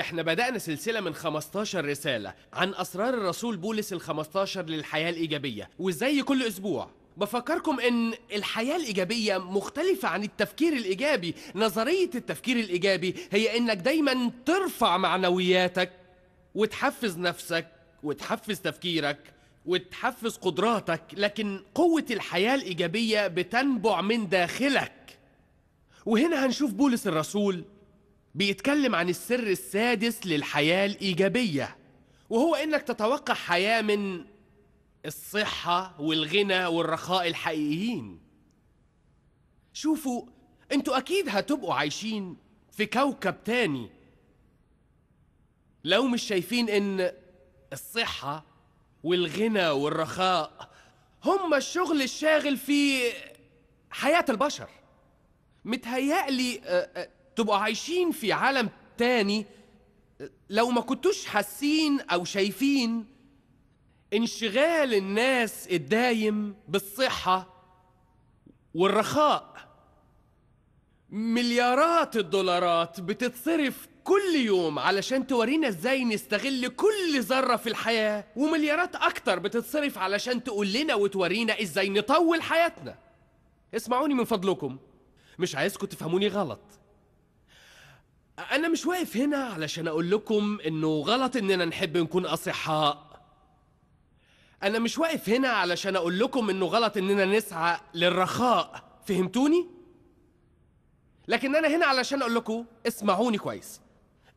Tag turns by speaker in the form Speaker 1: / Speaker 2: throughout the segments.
Speaker 1: احنا بدأنا سلسلة من 15 رسالة عن أسرار الرسول بولس ال 15 للحياة الإيجابية وزي كل أسبوع بفكركم ان الحياة الإيجابية مختلفة عن التفكير الإيجابي نظرية التفكير الإيجابي هي انك دايما ترفع معنوياتك وتحفز نفسك وتحفز تفكيرك وتحفز قدراتك لكن قوة الحياة الإيجابية بتنبع من داخلك وهنا هنشوف بولس الرسول بيتكلم عن السر السادس للحياة الإيجابية وهو إنك تتوقع حياة من الصحة والغنى والرخاء الحقيقيين شوفوا انتوا أكيد هتبقوا عايشين في كوكب تاني لو مش شايفين إن الصحة والغنى والرخاء هم الشغل الشاغل في حياة البشر متهيألي آه، آه، تبقوا عايشين في عالم تاني لو ما كنتوش حاسين او شايفين انشغال الناس الدايم بالصحه والرخاء مليارات الدولارات بتتصرف كل يوم علشان تورينا ازاي نستغل كل ذرة في الحياة ومليارات أكتر بتتصرف علشان تقول لنا وتورينا ازاي نطول حياتنا اسمعوني من فضلكم مش عايزكم تفهموني غلط انا مش واقف هنا علشان اقول لكم انه غلط اننا نحب نكون اصحاء انا مش واقف هنا علشان اقول لكم انه غلط اننا نسعى للرخاء فهمتوني لكن انا هنا علشان اقول لكم اسمعوني كويس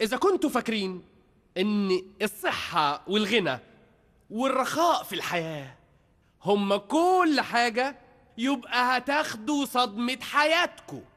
Speaker 1: اذا كنتوا فاكرين ان الصحه والغنى والرخاء في الحياه هم كل حاجه يبقى هتاخدوا صدمه حياتكم